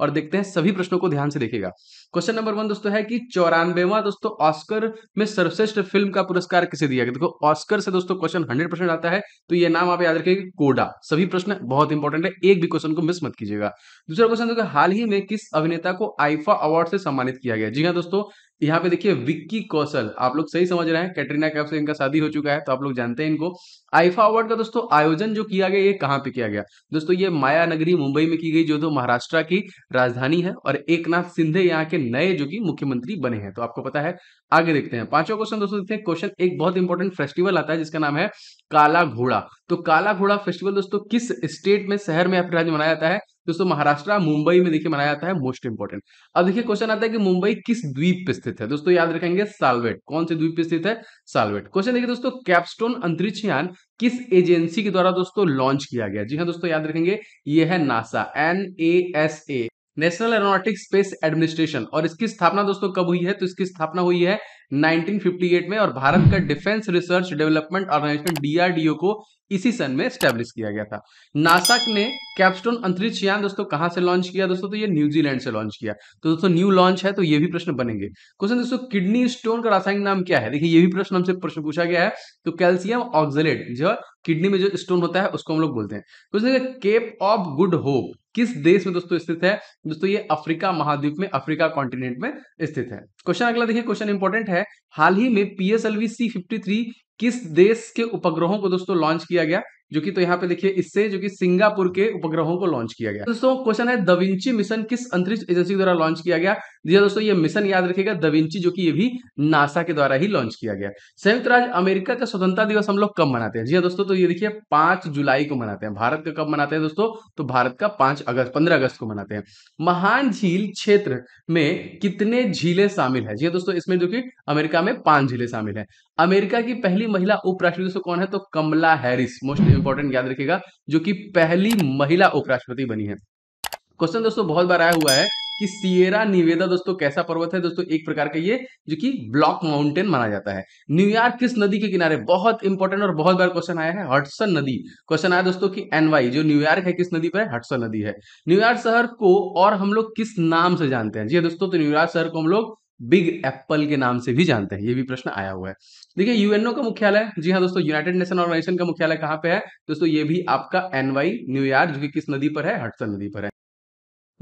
और देखते हैं सभी प्रश्नों को ध्यान से देखिएगा क्वेश्चन नंबर वन दोस्तों है कि चौरानवेवा दोस्तों ऑस्कर में सर्वश्रेष्ठ फिल्म का पुरस्कार किसे दिया गया देखो ऑस्कर से दोस्तों क्वेश्चन हंड्रेड परसेंट आता है तो ये नाम आप याद रखिएगा कोडा सभी प्रश्न बहुत इंपॉर्टेंट है एक भी क्वेश्चन को मिस मत कीजिएगा दूसरा क्वेश्चन हाल ही में किस अभिनेता को आईफा अवार्ड से सम्मानित किया गया जी हाँ दोस्तों यहाँ पे देखिए विक्की कौशल आप लोग सही समझ रहे हैं कैटरीना कैफ से इनका शादी हो चुका है तो आप लोग जानते हैं इनको आईफा अवार्ड का दोस्तों आयोजन जो किया गया ये कहाँ पे किया गया दोस्तों ये माया नगरी मुंबई में की गई जो तो महाराष्ट्र की राजधानी है और एक नाथ सिंधे यहाँ के नए जो कि मुख्यमंत्री बने हैं तो आपको पता है आगे देखते हैं पांचवा क्वेश्चन दोस्तों देखते हैं क्वेश्चन एक बहुत इंपॉर्टेंट फेस्टिवल आता है जिसका नाम है काला घोड़ा तो काला घोड़ा फेस्टिवल दोस्तों किस स्टेट में शहर में अपराज मनाया जाता है दोस्तों महाराष्ट्र मुंबई में देखिए मनाया जाता है मोस्ट इंपोर्टेंट अब देखिए क्वेश्चन आता है कि मुंबई किस द्वीप पे स्थित है दोस्तों याद रखेंगे सालवेट कौन से द्वीप पे स्थित है सालवेट क्वेश्चन देखिए दोस्तों कैप्स्टोन अंतरिक्ष यान किस एजेंसी के द्वारा दोस्तों लॉन्च किया गया जी हाँ दोस्तों याद रखेंगे ये है NASA N A S A national aeronautics space administration और इसकी स्थापना दोस्तों कब हुई है तो इसकी स्थापना हुई है 1958 में और भारत का defence research development organisation DRDO को इसी सन में स्टेब्लिश किया गया था नासा ने कैप्स्टोन अंतरिक्ष यान दोस्तों कहां से लॉन्च किया दोस्तों तो ये न्यूजीलैंड से लॉन्च किया तो दोस्तों न्यू लॉन्च है तो ये भी प्रश्न बनेंगे क्वेश्चन दोस्तों किडनी स्टोन का रासायनिक नाम क्या है देखिए ये भी प्रश्न हमसे प्रश्न पूछा गया है तो कैल्सियम ऑक्सलेट जो किडनी में जो स्टोन होता है उसको हम लोग बोलते हैं question cape of good hope किस देश में दोस्तों स्थित है दोस्तों ये अफ्रीका महाद्वीप में अफ्रीका कॉन्टिनेंट में स्थित है क्वेश्चन अगला देखिए क्वेश्चन इंपॉर्टेंट है है हाल ही में P S C fifty three किस देश के उपग्रहों को दोस्तों लॉन्च किया गया जो कि तो यहाँ पे देखिए इससे जो कि सिंगापुर के उपग्रहों को लॉन्च किया गया दोस्तों क्वेश्चन है दविंची मिशन किस अंतरिक्ष एजेंसी द्वारा लॉन्च किया गया जी दोस्तों ये मिशन याद रखेगा दविंची जो कि ये भी नासा के द्वारा ही लॉन्च किया गया संयुक्त राज्य अमेरिका का स्वतंत्रता दिवस हम लोग कब मनाते हैं जी हाँ दोस्तों तो ये देखिए पांच जुलाई को मनाते हैं भारत का कब मनाते हैं दोस्तों तो भारत का पांच अगस्त पंद्रह अगस्त को मनाते हैं महान झील क्षेत्र में कितने झीलें शामिल है जी हाँ दोस्तों इसमें जो कि अमेरिका में पांच झीलें शामिल है अमेरिका की पहली महिला उपराष्ट्रपति दोस्तों कौन है तो कमला हैरिस मोस्ट इंपोर्टेंट याद रखेगा जो कि पहली महिला उपराष्ट्रपति बनी है क्वेश्चन दोस्तों बहुत बार आया हुआ है कि सियरा निवेदा दोस्तों कैसा पर्वत है दोस्तों एक प्रकार का ये जो कि ब्लॉक माउंटेन माना जाता है न्यूयॉर्क किस नदी के किनारे बहुत इंपॉर्टेंट और बहुत बार क्वेश्चन आया है हटसन नदी क्वेश्चन आया दोस्तों कि एनवाई जो न्यूयॉर्क है किस नदी पर है हटसन नदी है न्यूयॉर्क शहर को और हम लोग किस नाम से जानते हैं जी हाँ दोस्तों तो न्यूयॉर्क शहर को हम लोग बिग एप्पल के नाम से भी जानते हैं ये भी प्रश्न आया हुआ है देखिए यूएनओ का मुख्यालय जी हाँ दोस्तों यूनाइटेड नेशन ऑर्गेनाइजेशन का मुख्यालय कहाँ पे है दोस्तों ये भी आपका एनवाई न्यूयॉर्क जो कि किस नदी पर है हटसन नदी पर है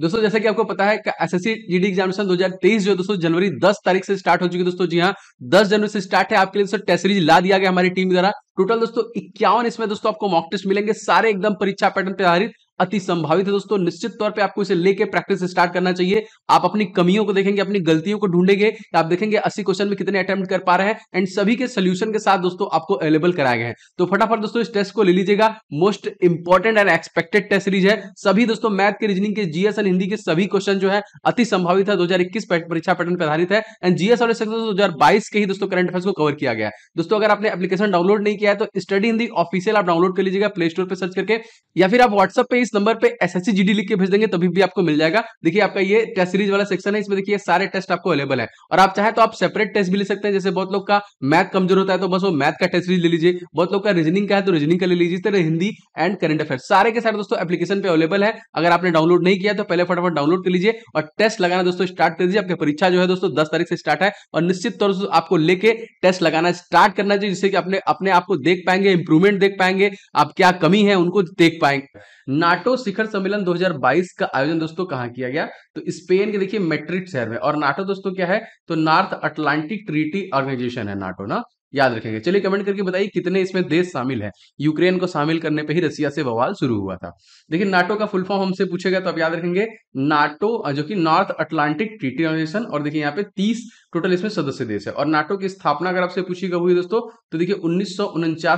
दोस्तों जैसे कि आपको पता है S S C G D examination तेईस जो दोस्तों जनवरी 10 तारीख से स्टार्ट हो चुकी है दोस्तों जी हाँ 10 जनवरी से स्टार्ट है आपके लिए दोस्तों टेस्ट सीरीज ला दिया गया हमारी टीम द्वारा टोटल दोस्तों इक्यावन इसमें दोस्तों आपको मॉक टेस्ट मिलेंगे सारे एकदम परीक्षा पैटर्न पर आधारित अति संभावित है दोस्तों निश्चित तौर पे आपको इसे लेके प्रैक्टिस स्टार्ट करना चाहिए आप अपनी कमियों को देखेंगे अपनी गलतियों को ढूंढेंगे तो आप देखेंगे अस्सी क्वेश्चन में कितने अटेम्प्ट कर पा रहे हैं एंड सभी के सोल्यूशन के साथ दोस्तों आपको अवेलेबल कराए गए हैं तो फटाफट दोस्तों इस टेस्ट को ले लीजिएगा most important and expected test series है सभी दोस्तों मैथ के रीजनिंग के जीएस एंड हिंदी के सभी क्वेश्चन जो है अति संभावित है दो परीक्षा पैटर्न पर आधारित है एंड जीएस और दो के ही दोस्तों करंट अफेयर को कवर किया गया दोस्तों अगर आपने एप्लीकेशन डाउनलोड नहीं किया है तो स्टडी हिंदी ऑफिशियल आप डाउनलोड कर लीजिएगा प्ले स्टोर पर सर्च करके या फिर आप व्हाट्सएप पर इस नंबर पे एस एस लिख के भेज देंगे तभी भी आपको मिल जाएगा देखिए आपका ये टेस्ट सीरीज वाला सेक्शन है इसमें देखिए सारे टेस्ट आपको अवेलेबल है और आप चाहे तो आप सेपरेट टेस्ट भी ले सकते हैं जैसे बहुत लोग का मैथ कमजोर होता है तो बस वो मैथ का टेस्ट सीरीज ले लीजिए बहुत लोग का रीजनिंग का है तो रीजनिंग का ले लीजिए तरह हिंदी एंड करंट अफेयर सारे के सारे दोस्तों एप्लीकेशन पे अवेलेबल है अगर आपने डाउनलोड नहीं किया तो पहले फटाफट डाउनलोड कर लीजिए और टेस्ट लगाना दोस्तों स्टार्ट कर दीजिए आपकी परीक्षा जो है दोस्तों दस तारीख से स्टार्ट है और निश्चित तौर से आपको लेके टेस्ट लगाना स्टार्ट करना चाहिए जिससे कि अपने अपने आपको देख पाएंगे इंप्रूवमेंट देख पाएंगे आप क्या कमी है उनको देख पाएंगे ना नाटो शिखर सम्मेलन 2022 का आयोजन दोस्तों कहाँ किया गया तो स्पेन के देखिए मेट्रिड शहर में और नाटो दोस्तों क्या है तो नॉर्थ अटलांटिक ट्रीटी ऑर्गेनाइजेशन है नाटो ना याद रखेंगे चलिए कमेंट करके बताइए कितने इसमें देश शामिल है यूक्रेन को शामिल करने पे ही रसिया से बवाल शुरू हुआ था देखिए नाटो का फुल फॉर्म हमसे पूछेगा तो आप याद रखेंगे नाटो जो कि नॉर्थ अटलांटिक ट्रीटी ऑर्गेनाइजेशन और देखिए यहाँ पे 30 टोटल इसमें सदस्य देश है और नाटो की स्थापना अगर आपसे पूछी गई हुई दोस्तों तो देखिये उन्नीस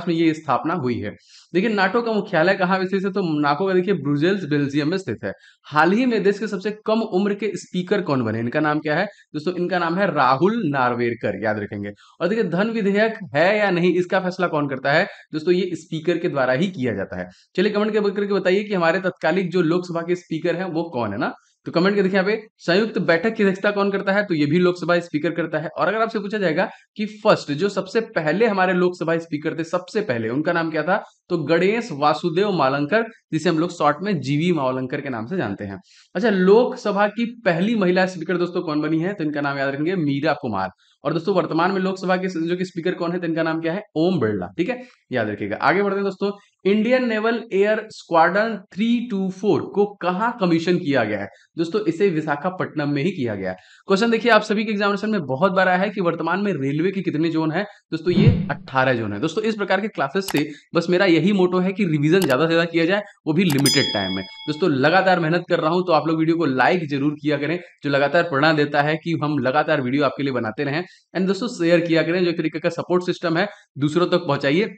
में ये स्थापना हुई है देखिए नाटो का मुख्यालय कहाँ स्थित है तो नाटो का देखिए ब्रुजेल्स बेल्जियम में स्थित है हाल ही में देश के सबसे कम उम्र के स्पीकर कौन बने इनका नाम क्या है दोस्तों इनका नाम है राहुल नारवेरकर याद रखेंगे और देखिए धन विधेयक है या नहीं इसका फैसला कौन करता है दोस्तों ये स्पीकर के द्वारा ही किया जाता है चलिए कमेंट करके बताइए कि हमारे तत्कालिक जो लोकसभा के स्पीकर है वो कौन है ना तो कमेंट कर देखिए यहाँ पे संयुक्त बैठक की अध्यक्षता कौन करता है तो ये भी लोकसभा स्पीकर करता है और अगर आपसे पूछा जाएगा कि फर्स्ट जो सबसे पहले हमारे लोकसभा स्पीकर थे सबसे पहले उनका नाम क्या था तो गणेश वासुदेव मालंकर जिसे हम लोग शॉर्ट में जीवी मावलंकर के नाम से जानते हैं अच्छा लोकसभा की पहली महिला स्पीकर दोस्तों कौन बनी है तो इनका नाम याद रखेंगे मीरा कुमार और दोस्तों वर्तमान में लोकसभा के जो कि स्पीकर कौन है तो इनका नाम क्या है ओम बिरला ठीक है याद रखिएगा आगे बढ़ते हैं दोस्तों इंडियन नेवल एयर स्क्वाडन 324 को कहा कमीशन किया गया है दोस्तों इसे विशाखापट्टनम में ही किया गया है क्वेश्चन देखिए आप सभी के एग्जामिनेशन में बहुत बार आया है कि वर्तमान में रेलवे के कितने जोन है दोस्तों ये 18 जोन है दोस्तों इस प्रकार के क्लासेस से बस मेरा यही मोटो है कि रिविजन ज्यादा से ज्यादा किया जाए वो भी लिमिटेड टाइम में दोस्तों लगातार मेहनत कर रहा हूं तो आप लोग वीडियो को लाइक जरूर किया करें जो लगातार प्रणा देता है कि हम लगातार वीडियो आपके लिए बनाते रहे एंड दोस्तों शेयर किया करें जो एक तरीके का सपोर्ट सिस्टम है दूसरों तक पहुंचाइए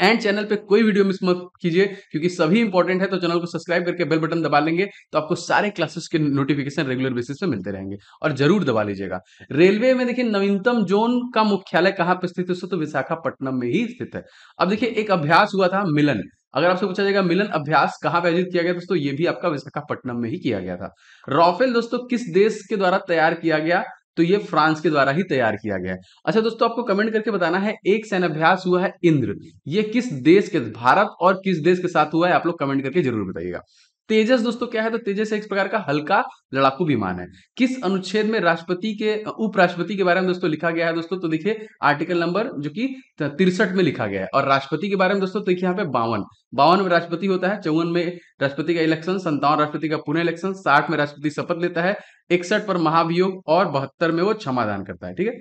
एंड चैनल पे कोई वीडियो मिस मत कीजिए क्योंकि सभी इंपॉर्टेंट है तो चैनल को सब्सक्राइब करके बेल बटन दबा लेंगे तो आपको सारे क्लासेस के नोटिफिकेशन रेगुलर बेसिस पे मिलते रहेंगे और जरूर दबा लीजिएगा रेलवे में देखिए नवीनतम जोन का मुख्यालय कहां पर स्थित है तो विशाखापट्टनम में ही स्थित है अब देखिए एक अभ्यास हुआ था मिलन अगर आपसे पूछा जाएगा मिलन अभ्यास कहाँ पे आयोजित किया गया तो दोस्तों ये भी आपका विशाखापट्टनम में ही किया गया था राफेल दोस्तों किस देश के द्वारा तैयार किया गया तो ये फ्रांस के द्वारा ही तैयार किया गया है अच्छा दोस्तों आपको कमेंट करके बताना है एक अभ्यास हुआ है इंद्र ये किस देश के भारत और किस देश के साथ हुआ है आप लोग कमेंट करके जरूर बताइएगा तेजस दोस्तों क्या है तो तेजस एक प्रकार का हल्का लड़ाकू विमान है किस अनुच्छेद में राष्ट्रपति के उपराष्ट्रपति के बारे में दोस्तों लिखा गया है दोस्तों तो देखिए आर्टिकल नंबर जो कि तिरसठ में लिखा गया है और राष्ट्रपति के बारे में दोस्तों तो देखिए यहाँ पे बावन बावन में राष्ट्रपति होता है चौवन में राष्ट्रपति का इलेक्शन संतावन राष्ट्रपति का पुनः इलेक्शन साठ में राष्ट्रपति शपथ लेता है इकसठ पर महाभियोग और बहत्तर में वो क्षमादान करता है ठीक है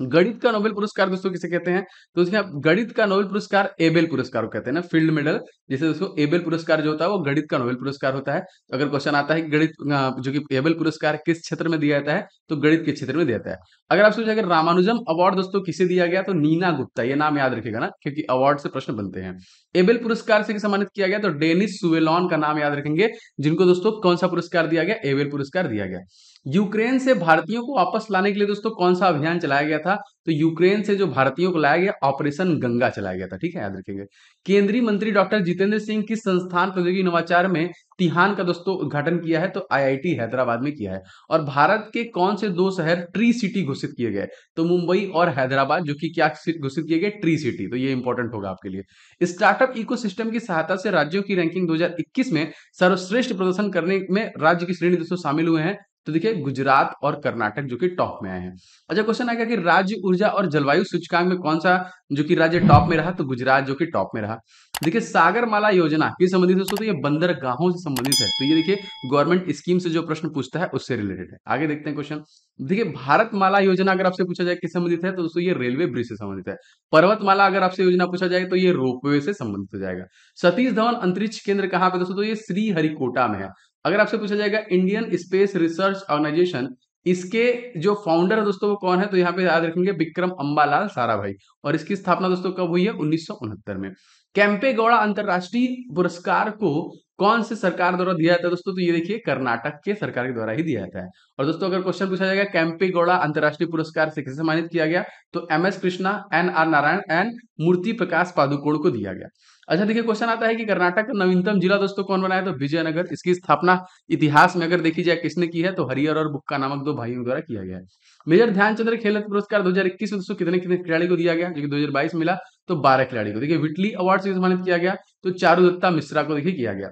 गणित का नोबेल पुरस्कार दोस्तों किसे कहते हैं तो आप गणित का नोबेल पुरस्कार एबेल पुरस्कार कहते हैं ना फील्ड मेडल जैसे दोस्तों एबेल पुरस्कार जो होता है वो गणित का नोबेल पुरस्कार होता है तो अगर क्वेश्चन आता है कि गणित जो कि एबेल पुरस्कार किस क्षेत्र में दिया जाता है तो गणित के क्षेत्र में दिया जाता है अगर आप सोचा अगर रामानुजम अवार्ड दोस्तों किसे दिया गया तो नीना गुप्ता ये नाम याद रखेगा ना क्योंकि अवार्ड से प्रश्न बनते हैं एबेल पुरस्कार से सम्मानित किया गया तो डेनिस सुवेलॉन का नाम याद रखेंगे जिनको दोस्तों कौन सा पुरस्कार दिया गया एबेल पुरस्कार दिया गया यूक्रेन से भारतीयों को वापस लाने के लिए दोस्तों कौन सा अभियान चलाया गया था तो यूक्रेन से जो भारतीयों को लाया गया ऑपरेशन गंगा चलाया गया था ठीक है याद रखेंगे केंद्रीय मंत्री डॉक्टर जितेंद्र सिंह किस संस्थान प्रौद्योगिकी नवाचार में तिहान का दोस्तों उद्घाटन किया है तो आईआईटी हैदराबाद में किया है और भारत के कौन से दो शहर ट्री सिटी घोषित किए गए तो मुंबई और हैदराबाद जो कि क्या घोषित किए गए ट्री सिटी तो ये इंपॉर्टेंट होगा आपके लिए स्टार्टअप इकोसिस्टम की सहायता से राज्यों की रैंकिंग 2021 में सर्वश्रेष्ठ प्रदर्शन करने में राज्य की श्रेणी दोस्तों शामिल हुए हैं तो देखिए गुजरात और कर्नाटक जो कि टॉप में आए हैं अच्छा क्वेश्चन आ गया कि राज्य ऊर्जा और जलवायु सूचकांक में कौन सा जो कि राज्य टॉप में रहा तो गुजरात जो कि टॉप में रहा देखिए सागरमाला योजना किस संबंधित है तो ये बंदरगाहों से संबंधित है तो ये देखिए गवर्नमेंट स्कीम से जो प्रश्न पूछता है उससे रिलेटेड है आगे देखते हैं क्वेश्चन देखिए भारतमाला योजना अगर आपसे पूछा जाए किस संबंधित है तो दोस्तों ये रेलवे ब्रिज से संबंधित है पर्वतमाला अगर आपसे योजना पूछा जाए तो ये रोपवे से संबंधित हो जाएगा सतीश धवन अंतरिक्ष केंद्र कहाँ पे दोस्तों तो ये श्रीहरिकोटा में है अगर आपसे पूछा जाएगा इंडियन स्पेस रिसर्च ऑर्गेनाइजेशन इसके जो फाउंडर है दोस्तों वो कौन है तो यहाँ पे याद रखेंगे विक्रम अंबालाल सारा भाई और इसकी स्थापना दोस्तों कब हुई है उन्नीस में कैंपे गौड़ा अंतरराष्ट्रीय पुरस्कार को कौन से सरकार द्वारा दिया जाता है दोस्तों तो ये देखिए कर्नाटक के सरकार के द्वारा ही दिया जाता है और दोस्तों अगर क्वेश्चन पूछा जाएगा कैंपे गौड़ा अंतर्राष्ट्रीय पुरस्कार से किसे सम्मानित किया गया तो M S Krishna N R Narayan and Murthy Prakash Padukone को दिया गया अच्छा देखिए क्वेश्चन आता है कि कर्नाटक का नवीनतम जिला दोस्तों कौन बनाया तो विजयनगर इसकी स्थापना इतिहास में अगर देखी जाए किसने की है तो हरियर और बुक्का नामक दो भाइयों द्वारा किया गया है मेजर ध्यानचंद्र खेल रत्न पुरस्कार 2021 में दोस्तों कितने कितने खिलाड़ी को दिया गया जो कि दो मिला तो बारह खिलाड़ी को देखिए विटली अवार्ड से सम्मानित किया गया तो चारू दत्ता मिश्रा को देखिए किया गया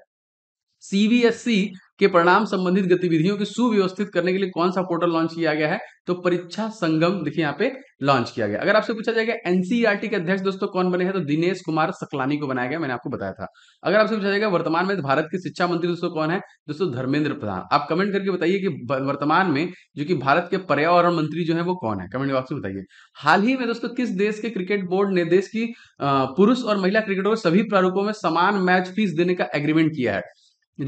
सीबीएसई के परिणाम संबंधित गतिविधियों की सुव्यवस्थित करने के लिए कौन सा पोर्टल लॉन्च किया गया है तो परीक्षा संगम देखिए यहाँ पे लॉन्च किया गया अगर आपसे पूछा जाएगा एनसीईआरटी e के अध्यक्ष दोस्तों कौन बने हैं तो दिनेश कुमार सकलानी को बनाया गया मैंने आपको बताया था अगर आपसे पूछा जाएगा वर्तमान में भारत के शिक्षा मंत्री दोस्तों कौन है दोस्तों धर्मेंद्र प्रधान आप कमेंट करके बताइए कि वर्तमान में जो कि भारत के पर्यावरण मंत्री जो है वो कौन है कमेंट बॉक्स में बताइए हाल ही में दोस्तों किस देश के क्रिकेट बोर्ड ने देश की पुरुष और महिला क्रिकेटों सभी प्रारूपों में समान मैच फीस देने का एग्रीमेंट किया है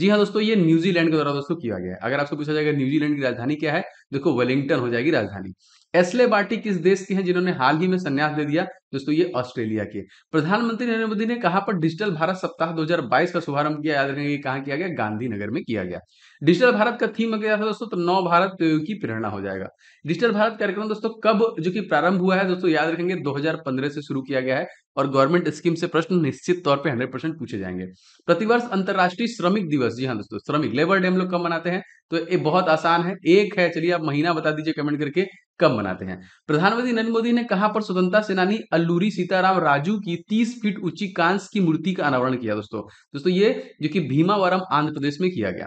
जी हाँ दोस्तों ये न्यूजीलैंड के द्वारा दोस्तों किया गया है अगर आपसे पूछा जाएगा न्यूजीलैंड की राजधानी क्या है देखो वेलिंगटन हो जाएगी राजधानी एसले बार्टी किस देश की हैं जिन्होंने हाल ही में संन्यास दे दिया दोस्तों ये ऑस्ट्रेलिया के प्रधानमंत्री नरेंद्र मोदी ने कहा पर डिजिटल भारत सप्ताह 2022 का शुभारंभ किया याद रखेंगे कहा किया गया गांधीनगर में किया गया डिजिटल भारत का थीम अगर था दोस्तों तो नौ भारत की प्रेरणा हो जाएगा डिजिटल भारत कार्यक्रम दोस्तों कब जो कि प्रारंभ हुआ है दोस्तों याद रखेंगे 2015 से शुरू किया गया है और गवर्नमेंट स्कीम से प्रश्न निश्चित तौर पे 100 परसेंट पूछे जाएंगे प्रतिवर्ष अंतर्राष्ट्रीय श्रमिक दिवस जी हाँ दोस्तों श्रमिक लेबर डे हम लोग कब मनाते हैं तो ये बहुत आसान है एक है चलिए आप महीना बता दीजिए कमेंट करके कब मनाते हैं प्रधानमंत्री नरेंद्र मोदी ने कहा पर स्वतंत्रता सेनानी अल्लूरी सीताराम राजू की तीस फीट ऊंची कांस की मूर्ति का अनावरण किया दोस्तों दोस्तों ये जो कि भीमावरम आंध्र प्रदेश में किया गया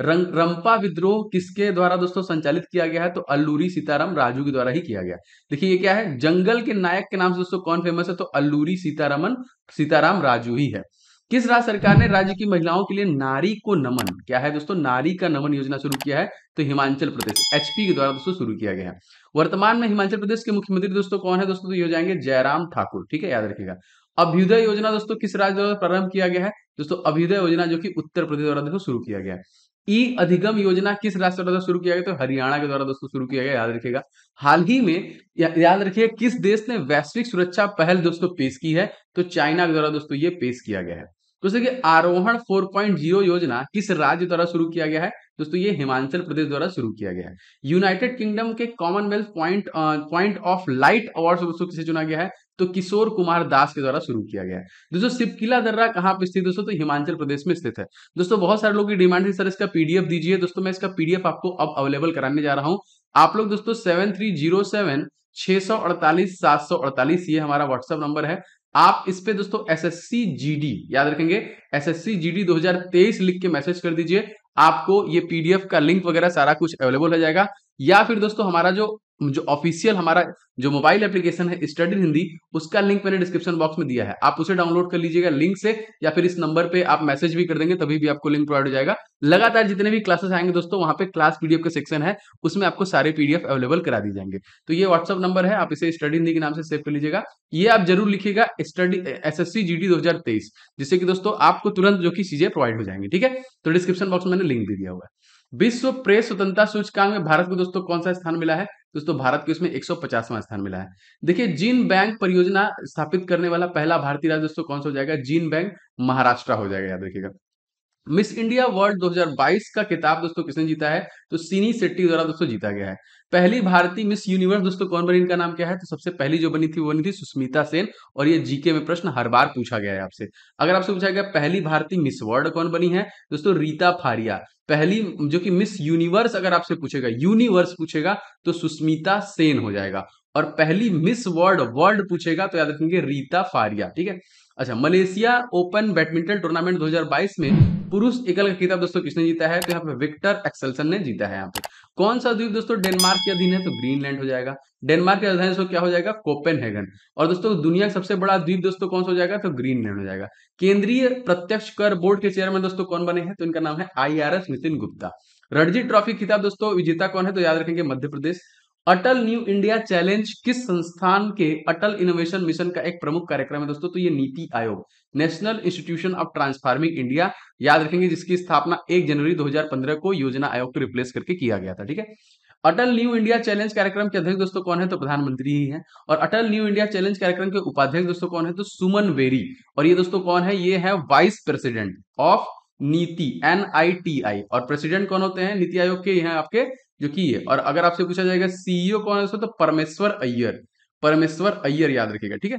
रं, रंपा विद्रोह किसके द्वारा दोस्तों संचालित किया गया है तो अल्लूरी सीताराम राजू के द्वारा ही किया गया देखिए ये क्या है जंगल के नायक के नाम से दोस्तों कौन फेमस है तो अल्लूरी सीतारामन सीताराम राजू ही है किस राज्य सरकार ने राज्य की महिलाओं के लिए नारी को नमन क्या है दोस्तों नारी का नमन योजना शुरू किया है तो हिमाचल प्रदेश एचपी के द्वारा दोस्तों शुरू किया गया है वर्तमान में हिमाचल प्रदेश के मुख्यमंत्री दोस्तों कौन है दोस्तों तो ये जाएंगे जयराम ठाकुर ठीक है याद रखिएगा अभ्युदय योजना दोस्तों किस राज्य द्वारा प्रारंभ किया गया है दोस्तों अभ्युदय योजना जो कि उत्तर प्रदेश द्वारा दोस्तों शुरू किया गया है ई अधिगम योजना किस राज्य द्वारा शुरू किया गया तो हरियाणा के द्वारा दोस्तों शुरू किया गया याद रखिएगा हाल ही में या, याद रखिएगा किस देश ने वैश्विक सुरक्षा पहल दोस्तों पेश की है तो चाइना के द्वारा दोस्तों ये पेश किया गया है दोस्तों कि आरोहण 4.0 योजना किस राज्य द्वारा शुरू किया गया है दोस्तों ये हिमाचल प्रदेश द्वारा शुरू किया गया है यूनाइटेड किंगडम के Commonwealth point point of light award दोस्तों किसे चुना गया है तो किशोर कुमार दास के द्वारा शुरू किया गया दोस्तों सिपकिला दर्रा कहाँ पे स्थित दोस्तों तो हिमाचल प्रदेश में स्थित है दोस्तों बहुत सारे लोग की डिमांड थी सर इसका पीडीएफ दीजिए दोस्तों मैं इसका पीडीएफ आपको अब अवेलेबल कराने जा रहा हूँ आप लोग दोस्तों सेवन थ्री जीरो सेवन छह सौ अड़तालीस सात सौ अड़तालीस ये हमारा व्हाट्सअप नंबर है आप इस पे दोस्तों S S C G D याद रखेंगे S S C G D दो हजार तेईस लिख के मैसेज कर दीजिए आपको ये पीडीएफ का लिंक वगैरह सारा कुछ अवेलेबल हो जाएगा या फिर दोस्तों हमारा जो जो ऑफिशियल हमारा जो मोबाइल एप्लीकेशन है स्टडी हिंदी उसका लिंक मैंने डिस्क्रिप्शन बॉक्स में दिया है आप उसे डाउनलोड कर लीजिएगा लिंक से या फिर इस नंबर पे आप मैसेज भी कर देंगे तभी भी आपको लिंक प्रोवाइड हो जाएगा लगातार जितने भी क्लासेस आएंगे दोस्तों वहां पे क्लास पीडीएफ का सेक्शन है उसमें आपको सारे पीडीएफ अवेलेबल करा दी जाएंगे तो ये व्हाट्सअप नंबर है आप इसे स्टडी हिंदी के नाम से सेव कर लीजिएगा ये आप जरूर लिखिएगा study S S C G D दो हजार तेईस जिससे कि दोस्तों आपको तुरंत जो कि चीजें प्रोवाइड हो जाएंगे ठीक है तो डिस्क्रिप्शन बॉक्स में मैंने लिंक भी दिया हुआ है विश्व प्रेस स्वतंत्रता सूचकांक में भारत को दोस्तों कौन सा स्थान मिला है दोस्तों भारत को इसमें 150वां स्थान मिला है देखिए जीन बैंक परियोजना स्थापित करने वाला पहला भारतीय राज्य दोस्तों कौन सा हो जाएगा जीन बैंक महाराष्ट्र हो जाएगा याद रखिएगा मिस इंडिया वर्ल्ड 2022 का किताब दोस्तों किसने जीता है तो सीनी सेट्टी द्वारा दोस्तों जीता गया है पहली भारतीय मिस यूनिवर्स दोस्तों कौन बनी इनका नाम क्या है तो सबसे पहली जो बनी थी वो बनी थी सुस्मिता सेन और ये जीके में प्रश्न हर बार पूछा गया है आपसे अगर आपसे पूछा गया पहली भारतीय मिस वर्ल्ड कौन बनी है दोस्तों रीता फारिया पहली जो कि मिस यूनिवर्स अगर आपसे पूछेगा यूनिवर्स पूछेगा तो सुस्मिता सेन हो जाएगा और पहली मिस वर्ल्ड वर्ल्ड पूछेगा तो याद रखेंगे रीता फारिया ठीक है अच्छा मलेशिया ओपन बैडमिंटन टूर्नामेंट 2022 में पुरुष एकल का खिताब दोस्तों किसने जीता है तो यहाँ पे विक्टर एक्सेलसन ने जीता है यहाँ पे कौन सा द्वीप दोस्तों डेनमार्क के अधीन है तो ग्रीनलैंड हो जाएगा डेनमार्क के अधीन क्या हो जाएगा कोपेनहेगन और दोस्तों दुनिया का सबसे बड़ा द्वीप दोस्तों कौन सा हो जाएगा तो ग्रीनलैंड हो जाएगा केंद्रीय प्रत्यक्ष कर बोर्ड के चेयरमैन दोस्तों कौन बने हैं तो इनका नाम है आई नितिन गुप्ता रणजी ट्रॉफी खिताब दोस्तों विजेता कौन है तो याद रखेंगे Madhya Pradesh Atal new India challenge किस संस्थान के अटल इनोवेशन मिशन का एक प्रमुख कार्यक्रम है दोस्तों तो ये NITI Aayog national institution of transforming India याद रखेंगे जिसकी स्थापना 1 जनवरी 2015 को योजना आयोग को रिप्लेस करके किया गया था ठीक है अटल न्यू इंडिया चैलेंज कार्यक्रम के अध्यक्ष दोस्तों कौन है तो प्रधानमंत्री ही है और अटल न्यू इंडिया चैलेंज कार्यक्रम के उपाध्यक्ष दोस्तों कौन है तो सुमन वेरी और ये दोस्तों कौन है ये है vice president of NITI N I T I और प्रेसिडेंट कौन होते हैं नीति आयोग के यहाँ आपके जो की है और अगर आपसे पूछा जाएगा सीईओ कौन है तो परमेश्वर अय्यर परमेश्वर अय्यर याद रखिएगा ठीक है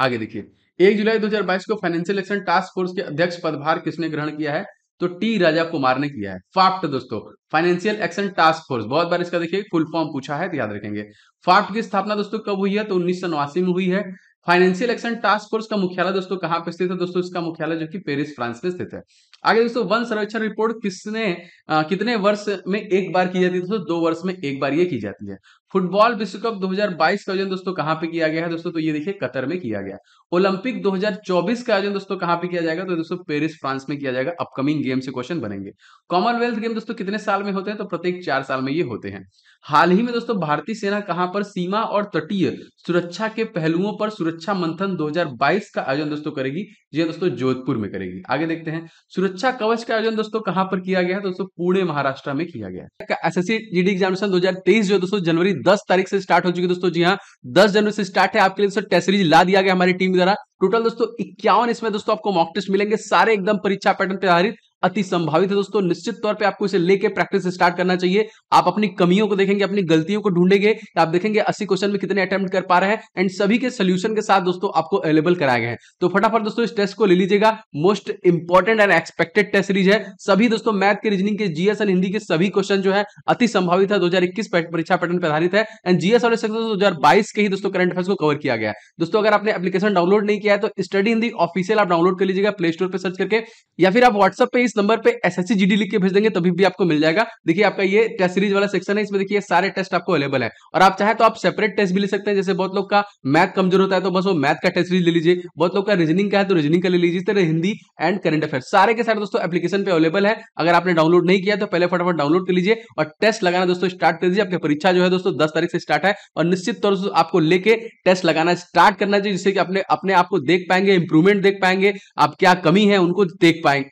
आगे देखिए एक जुलाई 2022 को फाइनेंशियल एक्शन टास्क फोर्स के अध्यक्ष पदभार किसने ग्रहण किया है तो टी राजा कुमार ने किया है फाफ्ट दोस्तों फाइनेंशियल एक्शन टास्क फोर्स बहुत बार इसका देखिए फुल फॉर्म पूछा है तो याद रखेंगे फाफ्ट की स्थापना दोस्तों कब हुई है तो उन्नीस में हुई है फाइनेंशियल एक्शन टास्क फोर्स का मुख्यालय दोस्तों कहां पर स्थित है दोस्तों इसका मुख्यालय जो कि पेरिस फ्रांस में स्थित है आगे दोस्तों वन सर्वेक्षण रिपोर्ट किसने आ, कितने वर्ष में एक बार की जाती है दोस्तों दो वर्ष में एक बार ये की जाती है फुटबॉल विश्व कप 2022 का आयोजन दोस्तों कहां पे किया गया है दोस्तों तो ये देखिए कतर में किया गया ओलंपिक 2024 का आयोजन दोस्तों कहां पे किया जाएगा तो दोस्तों पेरिस फ्रांस में किया जाएगा अपकमिंग गेम से क्वेश्चन बनेंगे कॉमनवेल्थ गेम दोस्तों कितने साल में होते हैं तो प्रत्येक चार साल में ये होते हैं हाल ही में दोस्तों भारतीय सेना कहां पर सीमा और तटीय सुरक्षा के पहलुओं पर सुरक्षा मंथन दो का आयोजन दोस्तों करेगी ये दोस्तों जोधपुर में करेगी आगे देखते हैं सुरक्षा कवच का आयोजन दोस्तों कहां पर किया गया है दोस्तों पुणे महाराष्ट्र में किया गया है एस जीडी एग्जामिनेशन 2023 जो दोस्तों जनवरी 10 तारीख से स्टार्ट हो चुकी है दोस्तों जी हाँ 10 जनवरी से स्टार्ट है आपके लिए दोस्तों टेस्ट सीरीज ला दिया गया हमारी टीम द्वारा टोटल दोस्तों इक्यावन इसमें दोस्तों आपको मॉक टेस्ट मिलेंगे सारे एकदम परीक्षा पैटर्न पर आधारित अति संभावित है दोस्तों निश्चित तौर पे आपको इसे लेके प्रैक्टिस स्टार्ट करना चाहिए आप अपनी कमियों को देखेंगे अपनी गलतियों को ढूंढेंगे तो आप देखेंगे अस्सी क्वेश्चन में कितने अटेम्प्ट कर पा रहे हैं एंड सभी के सोल्यूशन के साथ दोस्तों आपको अवेलेबल कराए गए हैं तो फटाफट दोस्तों इस टेस्ट को ले लीजिएगा most important and expected test series है सभी दोस्तों मैथ के रीजनिंग के जीएस एंड हिंदी के सभी क्वेश्चन जो है अति संभावित है दो परीक्षा पैटर्न पर आधारित है एंड जीएस और दो हजार के ही दोस्तों करंट अफेयर को कवर किया गया दोस्तों अगर आपने एप्लीकेशन डाउनलोड नहीं किया है तो स्टडी हिंदी ऑफिशियल आप डाउनलोड कर लीजिएगा प्ले स्टोर पर सर्च करके या फिर आप व्हाट्सएप पर इस नंबर पे एस एस लिख के भेज देंगे तभी भी आपको मिल जाएगा देखिए आपका ये टेस्ट सीरीज वाला सेक्शन है इसमें देखिए सारे टेस्ट आपको अवेलेबल है और आप चाहे तो आप सेपरेट टेस्ट भी ले सकते हैं जैसे बहुत लोग का मैथ कमजोर होता है तो बस वो मैथ का टेस्ट सीरीज ले लीजिए बहुत लोग का रीजनिंग का है तो रीजनिंग का ले लीजिए तरह हिंदी एंड करंट अफेयर सारे के सारे दोस्तों एप्लीकेशन पे अवेलेबल है अगर आपने डाउनलोड नहीं किया तो पहले फटाफट डाउनलोड कर लीजिए और टेस्ट लगाना दोस्तों स्टार्ट कर दीजिए आपकी परीक्षा जो है दोस्तों दस तारीख से स्टार्ट है और निश्चित तौर से आपको लेके टेस्ट लगाना स्टार्ट करना चाहिए जिससे कि अपने अपने आपको देख पाएंगे इंप्रूवमेंट देख पाएंगे आप क्या कमी है उनको देख पाएंगे